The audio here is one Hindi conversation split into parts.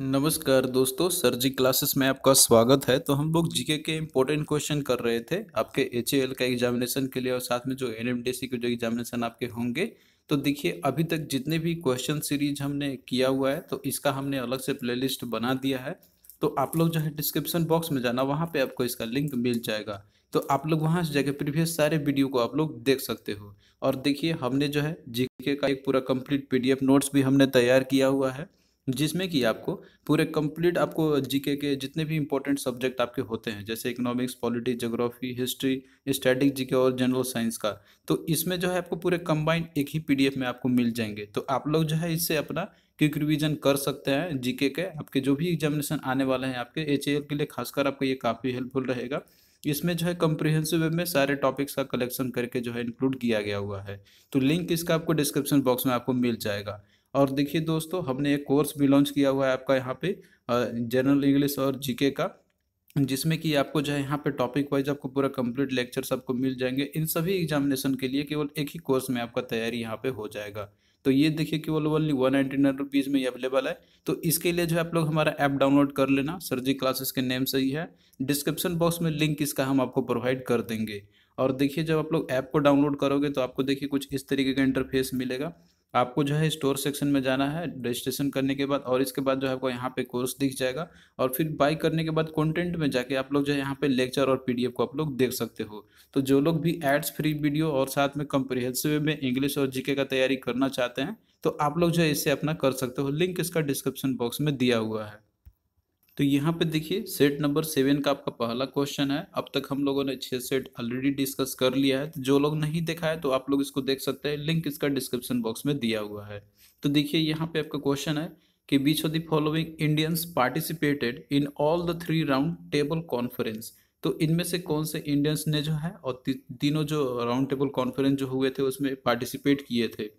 नमस्कार दोस्तों सर जी क्लासेस में आपका स्वागत है तो हम लोग जीके के इम्पोर्टेंट क्वेश्चन कर रहे थे आपके एच का एग्जामिनेशन के लिए और साथ में जो एन के जो एग्जामिनेशन आपके होंगे तो देखिए अभी तक जितने भी क्वेश्चन सीरीज हमने किया हुआ है तो इसका हमने अलग से लिस्ट बना दिया है तो आप लोग जो है डिस्क्रिप्शन बॉक्स में जाना वहाँ पर आपको इसका लिंक मिल जाएगा तो आप लोग वहाँ से जाके प्रीवियस सारे वीडियो को आप लोग देख सकते हो और देखिए हमने जो है जीके का एक पूरा कंप्लीट पीडीएफ नोट्स भी हमने तैयार किया हुआ है जिसमें कि आपको पूरे कंप्लीट आपको जीके के जितने भी इंपॉर्टेंट सब्जेक्ट आपके होते हैं जैसे economics polity geography history static GK और जनरल साइंस का तो इसमें जो है आपको पूरे कंबाइंड एक ही पीडीएफ में आपको मिल जाएंगे तो आप लोग जो है इससे अपना क्विक रिविजन कर सकते हैं जीके के आपके जो भी एग्जामिनेशन आने वाले हैं आपके एच के लिए खासकर आपको ये काफ़ी हेल्पफुल रहेगा इसमें जो है कम्प्रिहेंसिव वेब में सारे टॉपिक्स का कलेक्शन करके जो है इंक्लूड किया गया हुआ है तो लिंक इसका आपको डिस्क्रिप्शन बॉक्स में आपको मिल जाएगा और देखिए दोस्तों हमने एक कोर्स भी लॉन्च किया हुआ है आपका यहाँ पे जनरल इंग्लिश और जीके का जिसमें कि आपको जो है यहाँ पे टॉपिक वाइज आपको पूरा कंप्लीट लेक्चर सबको मिल जाएंगे इन सभी एग्जामिनेशन के लिए केवल एक ही कोर्स में आपका तैयारी यहाँ पे हो जाएगा तो ये देखिए केवल only one ninety nine rupees में ये अवेलेबल है तो इसके लिए जो है आप लोग हमारा ऐप डाउनलोड कर लेना सर्जी क्लासेस के नेम से ही है डिस्क्रिप्शन बॉक्स में लिंक इसका हम आपको प्रोवाइड कर देंगे और देखिए जब आप लोग ऐप को डाउनलोड करोगे तो आपको देखिए कुछ इस तरीके का इंटरफेस मिलेगा आपको जो है स्टोर सेक्शन में जाना है रजिस्ट्रेशन करने के बाद और इसके बाद जो है आपको यहाँ पे कोर्स दिख जाएगा और फिर बाई करने के बाद कंटेंट में जाके आप लोग जो है यहाँ पे लेक्चर और पीडीएफ को आप लोग देख सकते हो तो जो लोग भी एड्स फ्री वीडियो और साथ में कंप्रिहेंसिव में इंग्लिश और जीके का तैयारी करना चाहते हैं तो आप लोग जो है इससे अपना कर सकते हो लिंक इसका डिस्क्रिप्शन बॉक्स में दिया हुआ है तो यहाँ पे देखिए सेट नंबर सेवन का आपका पहला क्वेश्चन है अब तक हम लोगों ने छः सेट ऑलरेडी डिस्कस कर लिया है तो जो लोग नहीं देखा है तो आप लोग इसको देख सकते हैं लिंक इसका डिस्क्रिप्शन बॉक्स में दिया हुआ है तो देखिए यहाँ पे आपका क्वेश्चन है कि which of the following Indians participated in all the three round table conference तो इनमें से कौन से इंडियंस ने जो है और तीनों जो राउंड टेबल कॉन्फ्रेंस जो हुए थे उसमें पार्टिसिपेट किए थे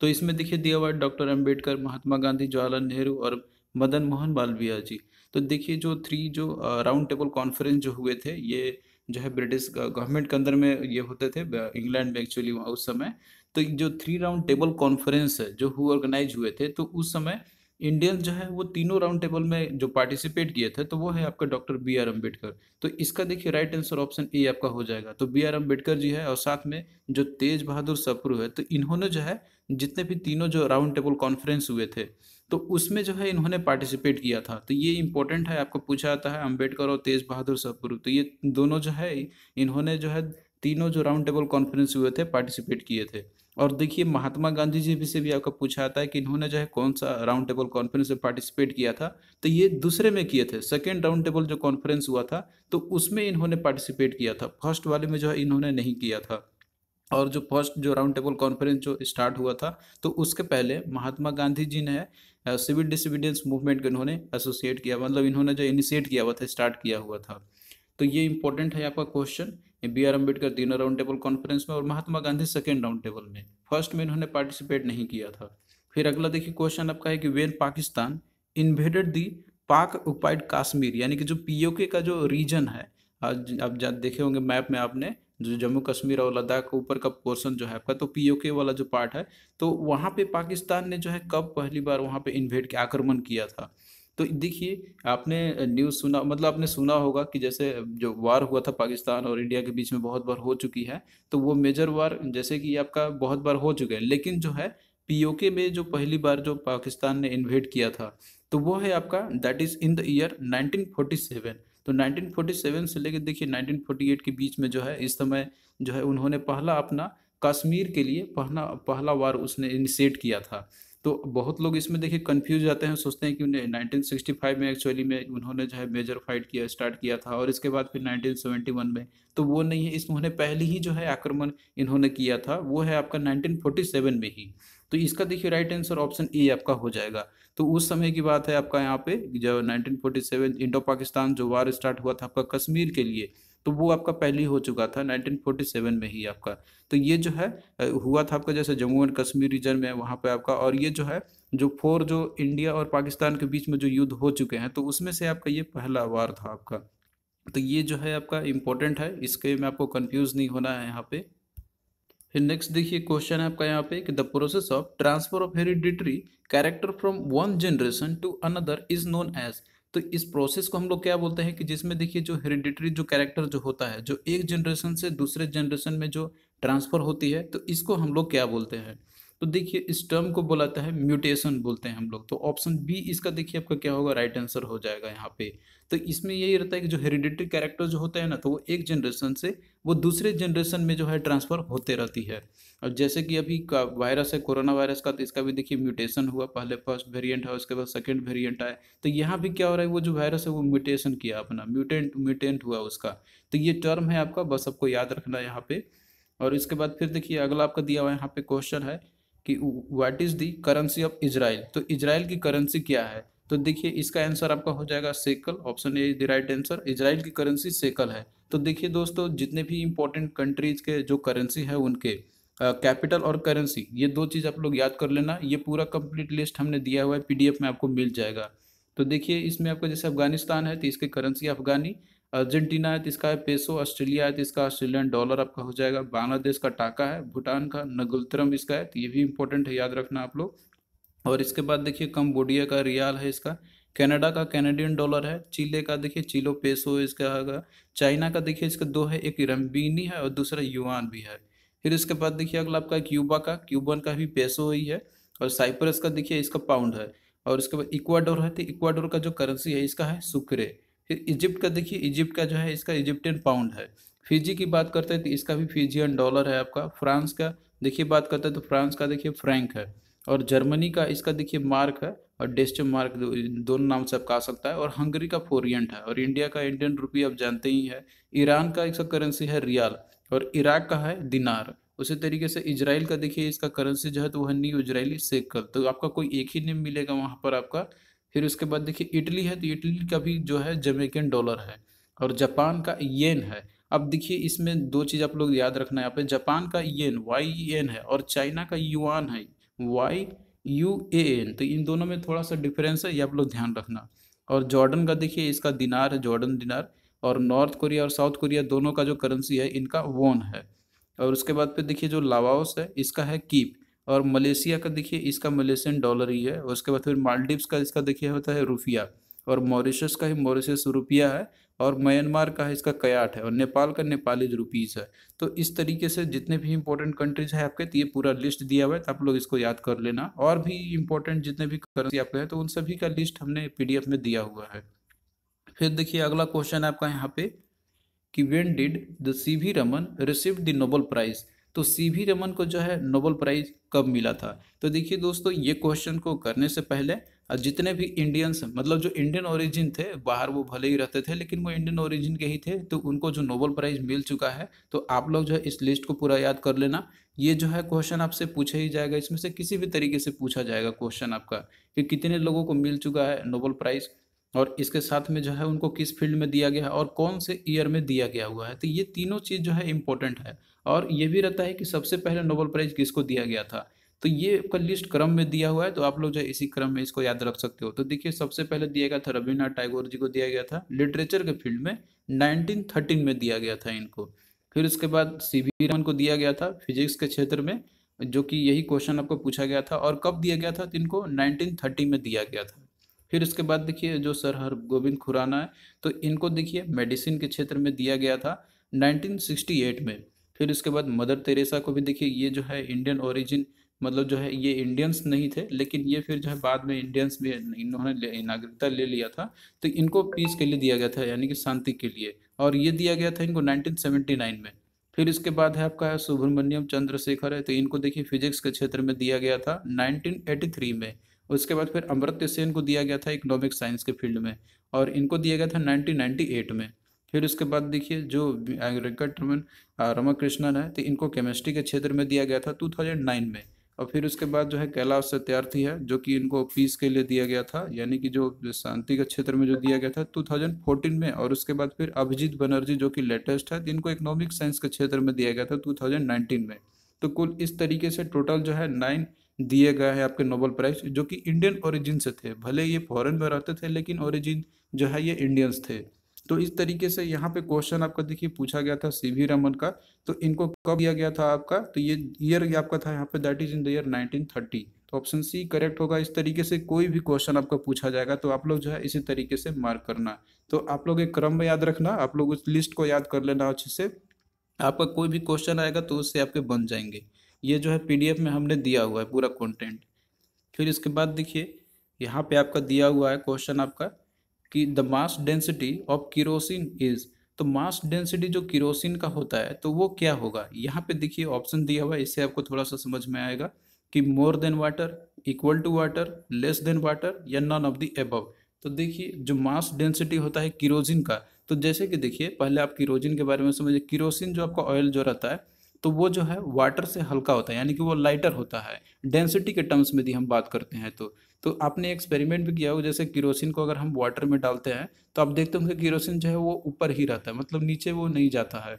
तो इसमें देखिए दिया हुआ डॉक्टर अम्बेडकर महात्मा गांधी जवाहरलाल नेहरू और मदन मोहन मालवीय जी तो देखिए जो थ्री जो राउंड टेबल कॉन्फ्रेंस जो हुए थे ये जो है ब्रिटिश गवर्नमेंट के अंदर में ये होते थे इंग्लैंड में एक्चुअली उस समय तो जो थ्री राउंड टेबल कॉन्फ्रेंस है जो हुए ऑर्गेनाइज हुए थे तो उस समय इंडियन जो है वो तीनों राउंड टेबल में जो पार्टिसिपेट किए थे तो वो है आपका डॉक्टर बी आर अम्बेडकर तो इसका देखिए राइट आंसर ऑप्शन ए आपका हो जाएगा तो बी आर अम्बेडकर जी है और साथ में जो तेज बहादुर सप्रू है तो इन्होंने जो है जितने भी तीनों जो राउंड टेबल कॉन्फ्रेंस हुए थे तो उसमें जो है इन्होंने पार्टिसिपेट किया था तो ये इम्पोर्टेंट है आपको पूछा जाता है अम्बेडकर और तेज बहादुर सतगुरु तो ये दोनों जो है इन्होंने जो है तीनों जो राउंड टेबल कॉन्फ्रेंस हुए थे पार्टिसिपेट किए थे और देखिए महात्मा गांधी जी भी से भी आपका पूछा जाता है कि इन्होंने जो है कौन सा राउंड टेबल कॉन्फ्रेंस में पार्टिसिपेट किया था तो ये दूसरे में किए थे सेकेंड राउंड टेबल जो कॉन्फ्रेंस हुआ था तो उसमें इन्होंने पार्टिसिपेट किया था फर्स्ट वाले में जो है इन्होंने नहीं किया था और जो फर्स्ट जो राउंड टेबल कॉन्फ्रेंस जो स्टार्ट हुआ था तो उसके पहले महात्मा गांधी जी ने सिविल डिसोबीडियंस मूवमेंट को इन्होंने एसोसिएट किया मतलब इन्होंने जो इनिशिएट किया हुआ था स्टार्ट किया हुआ था तो ये इंपॉर्टेंट है आपका क्वेश्चन बी आर अम्बेडकर तीनों राउंड टेबल कॉन्फ्रेंस में और Mahatma Gandhi second round table में फर्स्ट में इन्होंने पार्टिसिपेट नहीं किया था फिर अगला देखिए क्वेश्चन आपका है कि वेन पाकिस्तान इन्वेडेड दी पाक उपाइड काश्मीर यानी कि जो पीओके का जो रीजन है आज आप देखे होंगे मैप में आपने जो जम्मू कश्मीर और लद्दाख के ऊपर का पोर्सन जो है आपका तो पीओके वाला जो पार्ट है तो वहाँ पे पाकिस्तान ने जो है कब पहली बार वहाँ पे इन्वेट के आक्रमण किया था तो देखिए आपने न्यूज़ सुना मतलब आपने सुना होगा कि जैसे जो वार हुआ था पाकिस्तान और इंडिया के बीच में बहुत बार हो चुकी है तो वो मेजर वार जैसे कि आपका बहुत बार हो चुके हैं लेकिन जो है पीओके में जो पहली बार जो पाकिस्तान ने इन्वेट किया था तो वो है आपका that is in the year nineteen तो 1947 से लेकर देखिए 1948 के बीच में जो है इस समय जो है उन्होंने पहला अपना कश्मीर के लिए पहला पहला वार उसने इनिशिएट किया था तो बहुत लोग इसमें देखिए कंफ्यूज जाते हैं सोचते हैं कि उन्हें 1965 में एक्चुअली में उन्होंने जो है मेजर फाइट किया स्टार्ट किया था और इसके बाद फिर 1971 में तो वो नहीं है इस उन्होंने पहले ही जो है आक्रमण इन्होंने किया था वो है आपका 1947 में ही तो इसका देखिए राइट आंसर ऑप्शन ए आपका हो जाएगा तो उस समय की बात है आपका यहाँ पे जो 1947 इंडो पाकिस्तान जो वार स्टार्ट हुआ था आपका कश्मीर के लिए तो वो आपका पहली हो चुका था 1947 में ही आपका तो ये जो है हुआ था आपका जैसे जम्मू एंड कश्मीर रीजन में वहाँ पे आपका और ये जो है जो फोर जो इंडिया और पाकिस्तान के बीच में जो युद्ध हो चुके हैं तो उसमें से आपका ये पहला वार था आपका तो ये जो है आपका इम्पोर्टेंट है इसके में आपको कन्फ्यूज़ नहीं होना है यहाँ पे फिर नेक्स्ट देखिए क्वेश्चन है आपका यहाँ पे कि the process of transfer of hereditary character from one generation to another is known as तो इस प्रोसेस को हम लोग क्या बोलते हैं कि जिसमें देखिए जो हेरिडिटरी जो कैरेक्टर जो होता है जो एक जनरेशन से दूसरे जनरेशन में जो ट्रांसफर होती है तो इसको हम लोग क्या बोलते हैं तो देखिए इस टर्म को बोलाता है म्यूटेशन बोलते हैं हम लोग तो ऑप्शन बी इसका देखिए आपका क्या होगा राइट आंसर हो जाएगा यहाँ पे तो इसमें यही रहता है कि जो हेरिडेटरी कैरेक्टर जो होता है ना तो वो एक जनरेशन से वो दूसरे जनरेशन में जो है ट्रांसफ़र होते रहती है और जैसे कि अभी का वायरस है कोरोना वायरस का तो इसका भी देखिए म्यूटेशन हुआ पहले फर्स्ट वेरिएंट है उसके बाद सेकंड वेरिएंट आया तो यहाँ भी क्या हो रहा है वो जो वायरस है वो म्यूटेशन किया अपना म्यूटेंट म्यूटेंट हुआ उसका तो ये टर्म है आपका बस आपको याद रखना है यहाँ पे और इसके बाद फिर देखिए अगला आपका दिया हुआ है यहाँ पे क्वेश्चन है कि what is the currency of Israel तो इसराइल की करेंसी क्या है तो देखिए इसका आंसर आपका हो जाएगा shekel option A is the right answer Israel की करेंसी सेकल है तो देखिए दोस्तों जितने भी इंपॉर्टेंट कंट्रीज के जो करेंसी है उनके कैपिटल uh, और करेंसी ये दो चीज़ आप लोग याद कर लेना ये पूरा कंप्लीट लिस्ट हमने दिया हुआ है पीडीएफ में आपको मिल जाएगा तो देखिए इसमें आपका जैसे अफगानिस्तान है तो इसकी करेंसी अफगानी अर्जेंटीना है तो इसका है पेसो ऑस्ट्रेलिया है तो इसका ऑस्ट्रेलियन डॉलर आपका हो जाएगा बांग्लादेश का टाका है भूटान का नगुलतरम इसका है तो ये भी इंपॉर्टेंट है याद रखना आप लोग और इसके बाद देखिए कम्बोडिया का रियाल है इसका कनाडा का कैनेडियन डॉलर है चिले का देखिए चिलो पेसो इसका होगा चाइना का देखिए इसका दो है एक रमबीनी है और दूसरा युआन भी है फिर इसके बाद देखिए अगला आपका क्यूबा का क्यूबन का भी पेसो ही है और साइप्रस का देखिए इसका पाउंड है और इसके बाद इक्वाडोर है तो इक्वाडोर का जो करेंसी है इसका है सुक्रे फिर इजिप्ट का देखिए इजिप्ट का जो है इसका इजिप्टियन पाउंड है फिजी की बात करते हैं तो इसका भी फिजियन डॉलर है आपका फ्रांस का देखिए बात करते हैं तो फ्रांस का देखिए फ्रैंक है और जर्मनी का इसका देखिए मार्क है और डेस्ट मार्क दोनों नाम से आपका आ सकता है और हंगरी का फोरियंट है और इंडिया का इंडियन रुपी आप जानते ही है ईरान का इसका करेंसी है रियाल और इराक का है दिनार उसी तरीके से इजराइल का देखिए इसका करेंसी जो है तो वह न्यू इजरायली कर तो आपका कोई एक ही नेम मिलेगा वहाँ पर आपका फिर उसके बाद देखिए इटली है तो इटली का भी जो है जमेकन डॉलर है और जापान का येन है अब देखिए इसमें दो चीज़ आप लोग याद रखना है यहाँ पे जापान का येन वाई एन है और चाइना का युआन है वाई यू ए एन तो इन दोनों में थोड़ा सा डिफरेंस है ये आप लोग ध्यान रखना और जॉर्डन का देखिए इसका दिनार है जॉर्डन दिनार और नॉर्थ कोरिया और साउथ कोरिया दोनों का जो करेंसी है इनका वोन है और उसके बाद पे देखिए जो लावाओस है इसका है कीप और मलेशिया का देखिए इसका मलेशियन डॉलर ही है उसके बाद फिर मालदीव्स का इसका देखिए होता है रुपया और मॉरिशस का ही मॉरिशस रुपया है और म्यांमार का है इसका कयाट है और नेपाल का नेपाली रुपीज़ है तो इस तरीके से जितने भी इम्पोर्टेंट कंट्रीज है आपके तो ये पूरा लिस्ट दिया हुआ है तो आप लोग इसको याद कर लेना और भी इम्पोर्टेंट जितने भी करेंसी आपके हैं तो उन सभी का लिस्ट हमने पी में दिया हुआ है फिर देखिए अगला क्वेश्चन है आपका यहाँ पे कि when did the C V Raman receive the Nobel prize तो सी वी रमन को जो है नोबल प्राइज़ कब मिला था तो देखिए दोस्तों ये क्वेश्चन को करने से पहले जितने भी इंडियंस मतलब जो इंडियन ओरिजिन थे बाहर वो भले ही रहते थे लेकिन वो इंडियन ओरिजिन के ही थे तो उनको जो नोबल प्राइज़ मिल चुका है तो आप लोग जो है इस लिस्ट को पूरा याद कर लेना ये जो है क्वेश्चन आपसे पूछा ही जाएगा इसमें से किसी भी तरीके से पूछा जाएगा क्वेश्चन आपका कि कितने लोगों को मिल चुका है नोबल प्राइज़ और इसके साथ में जो है उनको किस फील्ड में दिया गया है और कौन से ईयर में दिया गया हुआ है तो ये तीनों चीज़ जो है इम्पोर्टेंट है और ये भी रहता है कि सबसे पहले नोबल प्राइज़ किसको दिया गया था तो ये आपका लिस्ट क्रम में दिया हुआ है तो आप लोग जो है इसी क्रम में इसको याद रख सकते हो तो देखिए सबसे पहले दिया गया था रविन्द्रनाथ टैगोर जी को दिया गया था लिटरेचर के फील्ड में नाइनटीन में दिया गया था इनको फिर उसके बाद सी वी रमन को दिया गया था फिजिक्स के क्षेत्र में जो कि यही क्वेश्चन आपको पूछा गया था और कब दिया गया था तो इनको नाइनटीन में दिया गया था फिर उसके बाद देखिए जो सर हर गोविंद खुराना है तो इनको देखिए मेडिसिन के क्षेत्र में दिया गया था 1968 में फिर उसके बाद मदर तेरेसा को भी देखिए ये जो है इंडियन ओरिजिन मतलब जो है ये इंडियंस नहीं थे लेकिन ये फिर जो है बाद में इंडियंस भी इन्होंने नागरिकता ले लिया था तो इनको पीस के लिए दिया गया था यानी कि शांति के लिए और ये दिया गया था इनको नाइनटीन में फिर इसके बाद है आपका सुब्रमण्यम चंद्रशेखर है तो इनको देखिए फिजिक्स के क्षेत्र में दिया गया था नाइनटीन में उसके बाद फिर अमृत्य सेन को दिया गया था इकोनॉमिक साइंस के फील्ड में और इनको दिया गया था 1998 में फिर उसके बाद देखिए जो रमन रमाकृष्णन है तो इनको केमिस्ट्री के क्षेत्र में दिया गया था 2009 में और फिर उसके बाद जो है कैलाश सत्यार्थी है जो कि इनको पीस के लिए दिया गया था यानी कि जो शांति के क्षेत्र में जो दिया गया था 2014 में और उसके बाद फिर अभिजीत बनर्जी जो कि लेटेस्ट है इनको इकोनॉमिक साइंस के क्षेत्र में दिया गया था 2019 में तो कुल इस तरीके से टोटल जो है नाइन दिए गए हैं आपके नोबल प्राइज जो कि इंडियन ओरिजिन से थे भले ये फॉरेन में रहते थे लेकिन ओरिजिन जो है ये इंडियंस थे तो इस तरीके से यहाँ पे क्वेश्चन आपका देखिए पूछा गया था सी वी रमन का तो इनको कब दिया गया था आपका तो ये ईयर आपका था यहाँ पे that is in the year thirty तो ऑप्शन सी करेक्ट होगा इस तरीके से कोई भी क्वेश्चन आपका पूछा जाएगा तो आप लोग जो है इसी तरीके से मार्क करना तो आप लोग एक क्रम में याद रखना आप लोग उस लिस्ट को याद कर लेना अच्छे से आपका कोई भी क्वेश्चन आएगा तो उससे आपके बन जाएंगे ये जो है पीडीएफ में हमने दिया हुआ है पूरा कंटेंट फिर इसके बाद देखिए यहाँ पे आपका दिया हुआ है क्वेश्चन आपका कि the mass density of kerosene is तो मास डेंसिटी जो किरोसिन का होता है तो वो क्या होगा यहाँ पे देखिए ऑप्शन दिया हुआ है इससे आपको थोड़ा सा समझ में आएगा कि more than water equal to water less than water या नॉन ऑफ द एबव तो देखिए जो मास डेंसिटी होता है किरोजिन का तो जैसे कि देखिए पहले आप किरोजिन के बारे में समझिए किरोसिन जो आपका ऑयल जो रहता है तो वो जो है वाटर से हल्का होता है यानी कि वो लाइटर होता है डेंसिटी के टर्म्स में यदि हम बात करते हैं तो तो आपने एक्सपेरिमेंट भी किया होगा जैसे किरोसिन को अगर हम वाटर में डालते हैं तो आप देखते होंगे किरोसिन जो है वो ऊपर ही रहता है मतलब नीचे वो नहीं जाता है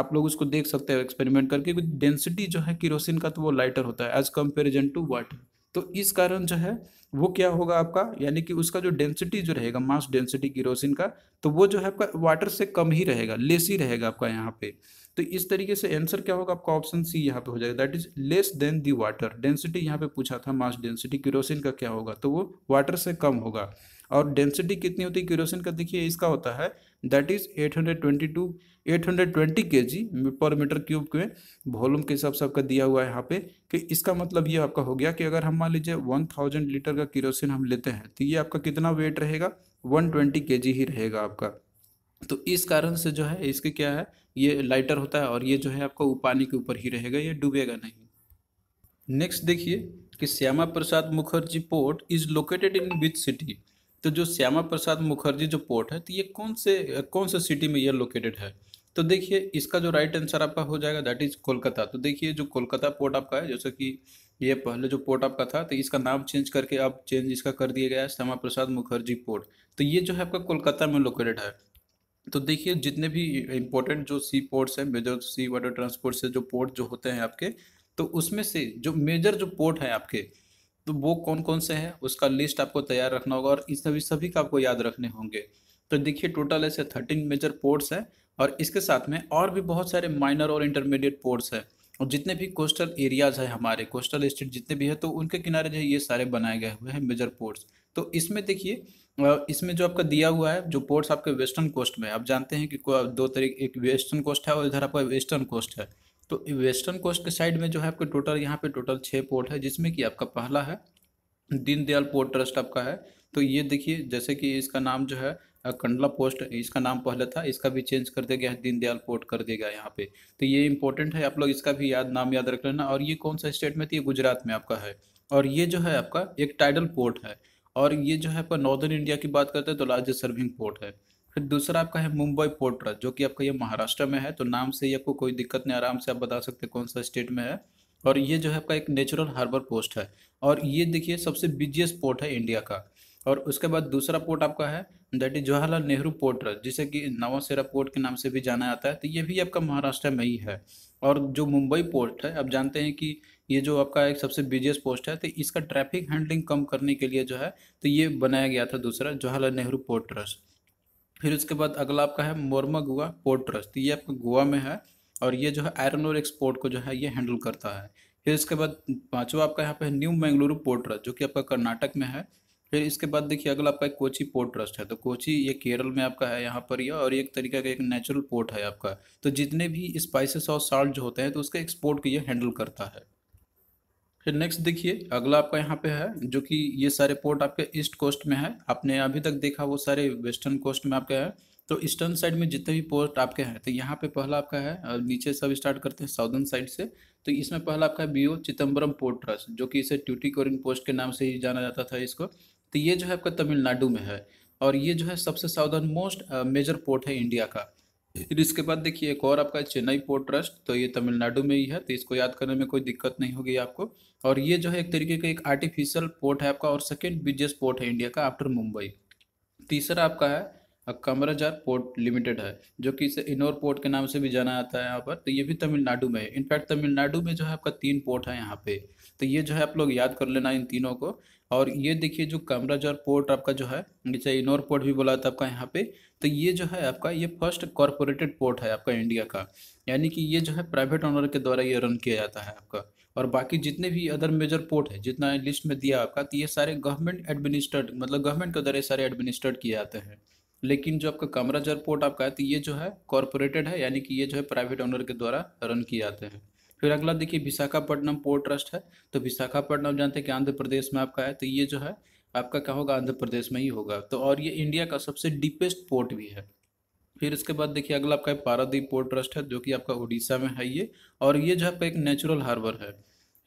आप लोग उसको देख सकते हो एक्सपेरिमेंट करके क्योंकि डेंसिटी जो है किरोसिन का तो वो लाइटर होता है एज कंपेरिजन टू वाटर तो इस कारण जो है वो क्या होगा आपका यानी कि उसका जो डेंसिटी जो रहेगा मास डेंसिटी किरोसिन का तो वो जो है आपका वाटर से कम ही रहेगा लेस ही रहेगा आपका यहाँ पे तो इस तरीके से आंसर क्या होगा आपका ऑप्शन सी यहाँ पे हो जाएगा that is less than the water density यहाँ पे पूछा था मास डेंसिटी क्यूरोसिन का क्या होगा तो वो वाटर से कम होगा और डेंसिटी कितनी होती है क्यूरोसिन का देखिए इसका होता है that is 822 820 KG per metre cube के वॉल्यूम के हिसाब से आपका दिया हुआ है यहाँ पे कि इसका मतलब ये आपका हो गया कि अगर हम मान लीजिए 1000 लीटर का क्यूरोसिन हम लेते हैं तो ये आपका कितना वेट रहेगा 120 ट्वेंटी ही रहेगा आपका तो इस कारण से जो है इसके क्या है ये लाइटर होता है और ये जो है आपको पानी के ऊपर ही रहेगा ये डूबेगा नहीं नेक्स्ट देखिए कि Shyama Prasad Mukherjee port is located in which city तो जो श्यामा प्रसाद मुखर्जी जो पोर्ट है तो ये कौन से कौन से सिटी में ये लोकेटेड है तो देखिए इसका जो राइट आंसर आपका हो जाएगा दैट इज कोलकाता तो देखिए जो कोलकाता पोर्ट आपका है जैसे कि ये पहले जो पोर्ट आपका था तो इसका नाम चेंज करके आप चेंज इसका कर दिया गया है श्यामा प्रसाद मुखर्जी पोर्ट तो ये जो है आपका कोलकाता में लोकेटेड है तो देखिए जितने भी इम्पोर्टेंट जो सी पोर्ट्स हैं मेजर सी वाटर ट्रांसपोर्ट से जो पोर्ट जो होते हैं आपके तो उसमें से जो मेजर जो पोर्ट हैं आपके तो वो कौन कौन से हैं उसका लिस्ट आपको तैयार रखना होगा और इस सभी सभी का आपको याद रखने होंगे तो देखिए टोटल ऐसे थर्टीन मेजर पोर्ट्स हैं और इसके साथ में और भी बहुत सारे माइनर और इंटरमीडिएट पोर्ट्स हैं और जितने भी कोस्टल एरियाज़ हैं हमारे कोस्टल स्टेट जितने भी हैं तो उनके किनारे जो है ये सारे बनाए गए हुए हैं मेजर पोर्ट्स तो इसमें देखिए इसमें जो आपका दिया हुआ है जो पोर्ट्स आपके वेस्टर्न कोस्ट में आप जानते हैं कि दो तरीके एक वेस्टर्न कोस्ट है और इधर आपका वेस्टर्न कोस्ट है तो वेस्टर्न कोस्ट के साइड में जो है आपके टोटल यहाँ पे टोटल छः पोर्ट है जिसमें कि आपका पहला है दीनदयाल पोर्ट ट्रस्ट आपका है तो ये देखिए जैसे कि इसका नाम जो है कंडला पोस्ट इसका नाम पहले था इसका भी चेंज कर दिया गया है दीनदयाल पोर्ट कर दिया गया यहाँ पे तो ये इंपॉर्टेंट है आप लोग इसका भी याद नाम याद रख लेना और ये कौन सा स्टेट में थी गुजरात में आपका है और ये जो है आपका एक टाइडल पोर्ट है और ये जो है आपका नॉर्दर्न इंडिया की बात करते हैं तो लार्जेस्ट सर्विंग पोर्ट है फिर दूसरा आपका है मुंबई पोर्ट ट्रस्ट जो कि आपका ये महाराष्ट्र में है तो नाम से ही आपको कोई दिक्कत नहीं आराम से आप बता सकते हैं कौन सा स्टेट में है और ये जो है आपका एक नेचुरल हार्बर पोस्ट है और ये देखिए सबसे बिजिएस्ट पोर्ट है इंडिया का और उसके बाद दूसरा पोर्ट आपका है that is Jawaharlal Nehru port जिसे कि नवासेरा पोर्ट के नाम से भी जाना जाता है तो ये भी आपका महाराष्ट्र में ही है और जो मुंबई पोर्ट है आप जानते हैं कि ये जो आपका एक सबसे बिजिएस्ट पोस्ट है तो इसका ट्रैफिक हैंडलिंग कम करने के लिए जो है तो ये बनाया गया था दूसरा जवाहरलाल नेहरू पोर्ट ट्रस्ट फिर उसके बाद अगला आपका है मोरमा गोवा पोर्ट ट्रस्ट ये आपका गोवा में है और ये जो है आयरन और एक्सपोर्ट को जो है ये हैंडल करता है फिर इसके बाद पाँचवा आपका यहाँ पे न्यू मैंगलुरु पोर्ट ट्रस्ट जो कि आपका कर्नाटक में है फिर इसके बाद देखिए अगला आपका कोची पोर्ट ट्रस्ट है तो कोची ये केरल में आपका है यहाँ पर यह और एक तरीका का एक नेचुरल पोर्ट है आपका तो जितने भी स्पाइसेस और साल्ट जो होते हैं तो उसके एक्सपोर्ट को ये हैंडल करता है फिर नेक्स्ट देखिए अगला आपका यहाँ पे है जो कि ये सारे पोर्ट आपके ईस्ट कोस्ट में है आपने अभी तक देखा वो सारे वेस्टर्न कोस्ट में आपके हैं तो ईस्टर्न साइड में जितने भी पोर्ट आपके हैं तो यहाँ पे पहला आपका है और नीचे सब स्टार्ट करते हैं साउदर्न साइड से तो इसमें पहला आपका है बीओ चिदम्बरम पोर्ट ट्रस्ट जो कि इसे ट्यूटी कोरिन पोस्ट के नाम से ही जाना जाता था इसको तो ये जो है आपका तमिलनाडु में है और ये जो है सबसे साउदर्न मोस्ट मेजर पोर्ट है इंडिया का फिर इसके बाद देखिए एक और आपका चेन्नई पोर्ट ट्रस्ट तो ये तमिलनाडु में ही है तो इसको याद करने में कोई दिक्कत नहीं होगी आपको और ये जो है एक तरीके का एक आर्टिफिशियल पोर्ट है आपका और सेकेंड बिगेस्ट पोर्ट है इंडिया का आफ्टर मुंबई तीसरा आपका है कमराजार पोर्ट लिमिटेड है जो कि इसे इनोर पोर्ट के नाम से भी जाना आता है यहाँ पर तो ये भी तमिलनाडु में है इनफैक्ट तमिलनाडु में जो है आपका तीन पोर्ट है यहाँ पे तो ये जो है आप लोग याद कर लेना इन तीनों को और ये देखिए जो कमराजार पोर्ट आपका जो है जैसे इनोर पोर्ट भी बोला था आपका यहाँ पे तो ये जो है आपका ये फर्स्ट कॉरपोरेटेड पोर्ट है आपका इंडिया का यानी कि ये जो है प्राइवेट ऑनर के द्वारा ये रन किया जाता है आपका और बाकी जितने भी अदर मेजर पोर्ट है जितना लिस्ट में दिया आपका तो ये सारे गवर्नमेंट एडमिनिस्ट्रेट मतलब गवर्नमेंट के द्वारा ये सारे एडमिनिस्ट्रेट किए जाते हैं लेकिन जो आपका कामराजर पोर्ट आपका है तो ये जो है कॉरपोरेटेड है यानी कि ये जो है प्राइवेट ओनर के द्वारा रन किए जाते हैं फिर अगला देखिए विशाखापट्टनम पोर्ट ट्रस्ट है तो विशाखापट्टनम जानते हैं कि आंध्र प्रदेश में आपका है तो ये जो है आपका क्या होगा आंध्र प्रदेश में ही होगा तो और ये इंडिया का सबसे डीपेस्ट पोर्ट भी है फिर इसके बाद देखिए अगला आपका पारादीप पोर्ट ट्रस्ट है जो कि आपका उड़ीसा में है ये और ये जो आपका एक नेचुरल हार्बर है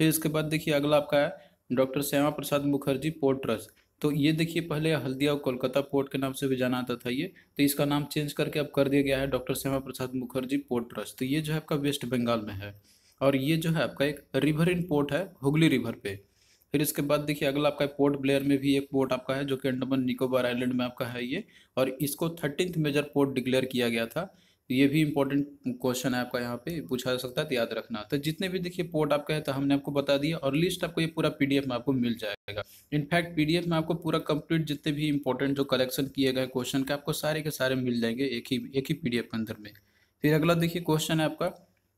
फिर इसके बाद देखिए अगला आपका है doctor Shyama Prasad Mukherjee port trust तो ये देखिए पहले हल्दिया और कोलकाता पोर्ट के नाम से भी जाना आता था ये तो इसका नाम चेंज करके अब कर दिया गया है doctor Shyama Prasad Mukherjee port trust तो ये जो है आपका वेस्ट बंगाल में है और ये जो है आपका एक रिवर इन पोर्ट है हुगली रिवर पे फिर इसके बाद देखिए अगला आपका पोर्ट ब्लेयर में भी एक पोर्ट आपका है जो कि अंडमान निकोबार आइलैंड में आपका है ये और इसको थर्टीन मेजर पोर्ट डिक्लेयर किया गया था ये भी इम्पोर्टेंट क्वेश्चन है आपका यहाँ पे पूछा जा सकता है तो याद रखना तो जितने भी देखिए पोर्ट आपका है तो हमने आपको बता दिया और लिस्ट आपको ये पूरा पीडीएफ में आपको मिल जाएगा इनफैक्ट पीडीएफ में आपको पूरा कंप्लीट जितने भी इंपॉर्टेंट जो कलेक्शन किए गए क्वेश्चन के आपको सारे के सारे मिल जाएंगे एक ही एक ही पी के अंदर में फिर अगला देखिए क्वेश्चन है आपका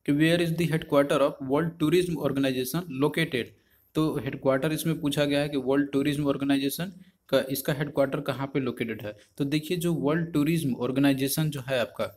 कि where is the headquarter of world tourism organisation located तो हेडक्वार्टर इसमें पूछा गया है कि वर्ल्ड टूरिज्म ऑर्गेनाइजेशन का इसका हेडक्वार्टर कहाँ पे लोकेटेड है तो देखिए जो वर्ल्ड टूरिज्म ऑर्गेनाइजेशन जो है आपका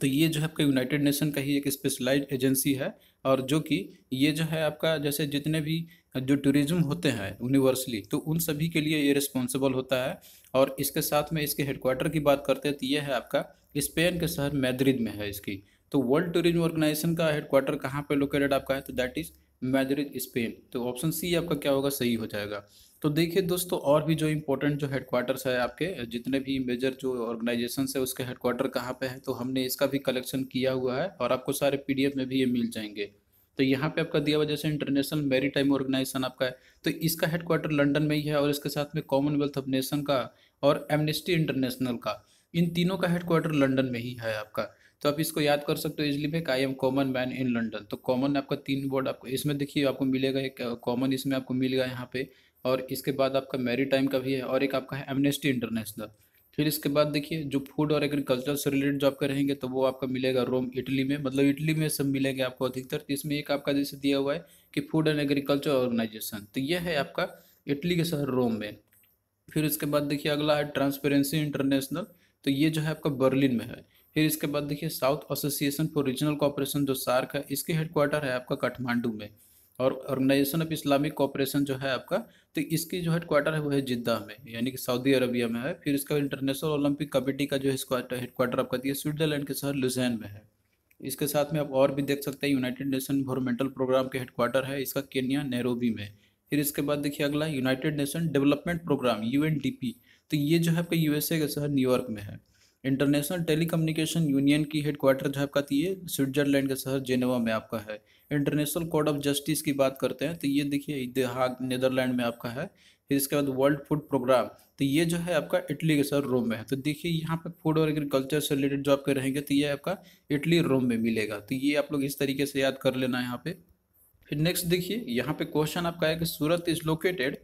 तो ये जो है आपका यूनाइटेड नेशन का ही एक स्पेशलाइज एजेंसी है और जो कि ये जो है आपका जैसे जितने भी जो टूरिज्म होते हैं यूनिवर्सली तो उन सभी के लिए ये रिस्पॉन्सिबल होता है और इसके साथ में इसके हेडक्वार्टर की बात करते हैं तो ये है आपका स्पेन के शहर मैद्रिद में है इसकी तो वर्ल्ड टूरिज्म ऑर्गेनाइजेशन का हेडक्वार्टर कहाँ पर लोकेटेड आपका है तो दैट इज़ मैद्रिद स्पेन तो ऑप्शन सी आपका क्या होगा सही हो जाएगा तो देखिए दोस्तों और भी जो इम्पोर्टेंट जो हेडक्वार्टर्स है आपके जितने भी मेजर जो ऑर्गेनाइजेशन है उसके हेडक्वार्टर कहाँ पे है तो हमने इसका भी कलेक्शन किया हुआ है और आपको सारे पीडीएफ में भी ये मिल जाएंगे तो यहाँ पे आपका दिया हुआ जैसे इंटरनेशनल मेरी टाइम ऑर्गेनाइजेशन आपका है तो इसका हेडक्वार्टर लंडन में ही है और इसके साथ में कॉमनवेल्थ ऑफ नेशन का और एमनेस्टी इंटरनेशनल का इन तीनों का हेडक्वार्टर लंडन में ही है आपका तो आप इसको याद कर सकते हो इजली में I am common man in London तो कॉमन आपका तीन वर्ड आपको इसमें देखिए आपको मिलेगा एक कॉमन इसमें आपको मिलेगा यहाँ पे और इसके बाद आपका मेरी टाइम का भी है और एक आपका है एमनेस्टी इंटरनेशनल फिर इसके बाद देखिए जो फूड और एग्रीकल्चर से रिलेटेड जो आपका रहेंगे तो वो आपका मिलेगा रोम इटली में मतलब इटली में सब मिलेंगे आपको अधिकतर तो इसमें एक आपका जैसे दिया हुआ है कि फूड एंड एग्रीकल्चर ऑर्गेनाइजेशन तो यह है आपका इटली के शहर रोम में फिर उसके बाद देखिए अगला है ट्रांसपेरेंसी इंटरनेशनल तो ये जो है आपका बर्लिन में है फिर इसके बाद देखिए South Association for Regional Cooperation जो सार्क है इसके हेडक्वार्टर है आपका काठमांडू में और ऑर्गेनाइजेशन ऑफ इस्लामिक कॉपरेशन जो है आपका तो इसकी जो हेडक्वार्टर है वो है जिद्दा में यानी कि सऊदी अरबिया में है फिर इसका इंटरनेशनल ओलंपिक कमेटी का जो हेडक्वार्टर आपका दिया स्विट्जरलैंड के शहर लुजैन में है इसके साथ में आप और भी देख सकते हैं यूनाइटेड नेशन इन्वायरमेंटल प्रोग्राम के हेडक्वार्टर है इसका केन्या नैरोबी में फिर इसके बाद देखिए अगला यूनाइटेड नेशन डेवलपमेंट प्रोग्राम यू तो ये जो है आपका यूएसए के शहर न्यूयॉर्क में है इंटरनेशनल टेलीकम्युनिकेशन यूनियन की हेडक्वार्टर जो है आपका स्विट्जरलैंड के शहर जेनेवा में आपका है इंटरनेशनल कोर्ट ऑफ जस्टिस की बात करते हैं तो ये देखिए देहाग नीदरलैंड में आपका है फिर इसके बाद वर्ल्ड फूड प्रोग्राम तो ये जो है आपका इटली के सर रोम में है तो देखिए यहाँ पे फूड और एग्रीकल्चर से रिलेटेड जो आपके रहेंगे तो ये आपका इटली रोम में मिलेगा तो ये आप लोग इस तरीके से याद कर लेना यहाँ पे फिर नेक्स्ट देखिए यहाँ पे क्वेश्चन आपका है कि Surat is located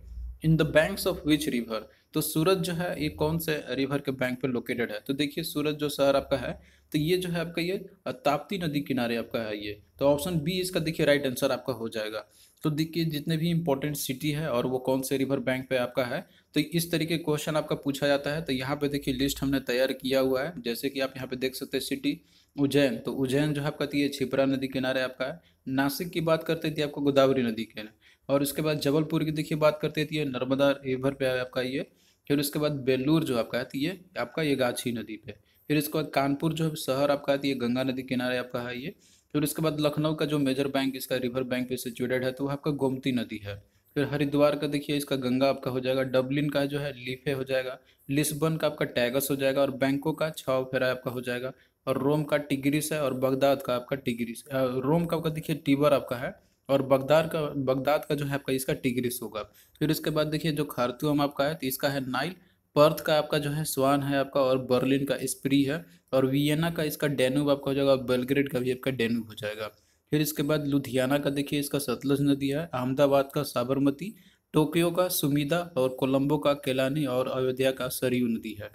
in the banks of which river तो सूरत जो है ये कौन से रिवर के बैंक पे लोकेटेड है तो देखिए सूरत जो शहर आपका है तो ये जो है आपका ये ताप्ती नदी किनारे आपका है ये तो ऑप्शन बी इसका देखिए राइट आंसर आपका हो जाएगा तो देखिए जितने भी इंपॉर्टेंट सिटी है और वो कौन से रिवर बैंक पे आपका है तो इस तरीके क्वेश्चन आपका पूछा जाता है तो यहाँ पे देखिए लिस्ट हमने तैयार किया हुआ है जैसे कि आप यहाँ पे देख सकते हैं सिटी उज्जैन तो उज्जैन जो है आपका तो ये छिपरा नदी किनारे आपका है नासिक की बात करते थे तो आपको गोदावरी नदी के और उसके बाद जबलपुर की देखिए बात करते थे तो ये नर्मदा रिवर पे है आपका ये फिर उसके बाद बेलूर जो आपका है तो ये आपका ये गाछी नदी पे फिर इसके बाद कानपुर जो शहर आपका है तो ये गंगा नदी किनारे आपका है ये फिर उसके बाद लखनऊ का जो मेजर बैंक इसका रिवर बैंक पे सिचुएटेड है तो वह आपका गोमती नदी है फिर हरिद्वार का देखिए इसका गंगा आपका हो जाएगा डबलिन का जो है लीफे हो जाएगा लिस्बन का आपका टैगस हो जाएगा और बैंकों का छाव फेरा आपका हो जाएगा और रोम का टिग्रिस है और बगदाद का आपका टिग्रिस रोम का आपका देखिए टीबर आपका है और बगदार का बगदाद का जो है आपका इसका टिग्रिस होगा फिर उसके बाद देखिए जो खारतूम आपका है तो इसका है नाइल पर्थ का आपका जो है स्वान है आपका और बर्लिन का स्प्री है और वियना का इसका डेनूब आपका हो जाएगा बेलग्रेड का भी आपका डेनूब हो जाएगा फिर इसके बाद लुधियाना का देखिए इसका सतलज नदी है अहमदाबाद का साबरमती टोक्यो का सुमिदा और कोलंबो का केलानी और अयोध्या का सरयू नदी है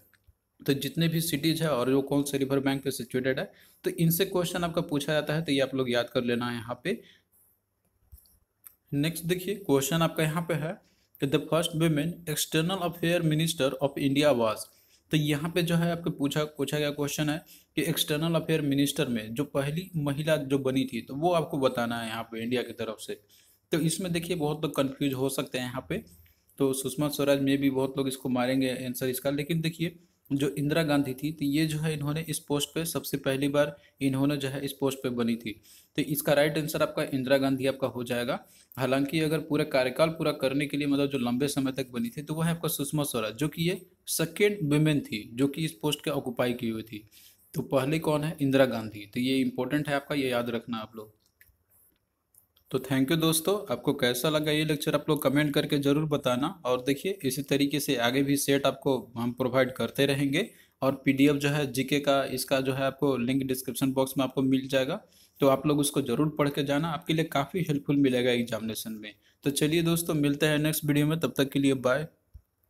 तो जितने भी सिटीज़ है और जो कौन से रिवर बैंक पे सिचुएटेड है तो इनसे क्वेश्चन आपका पूछा जाता है तो ये आप लोग याद कर लेना है यहाँ पे नेक्स्ट देखिए क्वेश्चन आपका यहाँ पे है कि the first women external affair minister of India was तो यहाँ पे जो है आपके पूछा पूछा गया क्वेश्चन है कि एक्सटर्नल अफेयर मिनिस्टर में जो पहली महिला जो बनी थी तो वो आपको बताना है यहाँ पे इंडिया की तरफ से तो इसमें देखिए बहुत लोग कन्फ्यूज हो सकते हैं यहाँ पे तो सुषमा स्वराज में भी बहुत लोग इसको मारेंगे आंसर इसका लेकिन देखिए जो इंदिरा गांधी थी तो ये जो है इन्होंने इस पोस्ट पे सबसे पहली बार इन्होंने जो है इस पोस्ट पे बनी थी तो इसका राइट आंसर आपका इंदिरा गांधी आपका हो जाएगा हालांकि अगर पूरा कार्यकाल पूरा करने के लिए मतलब जो लंबे समय तक बनी थी तो वह है आपका सुषमा स्वराज जो कि ये सेकेंड वुमेन थी जो कि इस पोस्ट के ऑक्युपाई की हुई थी तो पहले कौन है इंदिरा गांधी तो ये इंपॉर्टेंट है आपका ये याद रखना आप लोग तो थैंक यू दोस्तों आपको कैसा लगा ये लेक्चर आप लोग कमेंट करके ज़रूर बताना और देखिए इसी तरीके से आगे भी सेट आपको हम प्रोवाइड करते रहेंगे और पीडीएफ जो है जीके का इसका जो है आपको लिंक डिस्क्रिप्शन बॉक्स में आपको मिल जाएगा तो आप लोग उसको ज़रूर पढ़ के जाना आपके लिए काफ़ी हेल्पफुल मिलेगा एग्जामिनेशन में तो चलिए दोस्तों मिलते हैं नेक्स्ट वीडियो में तब तक के लिए बाय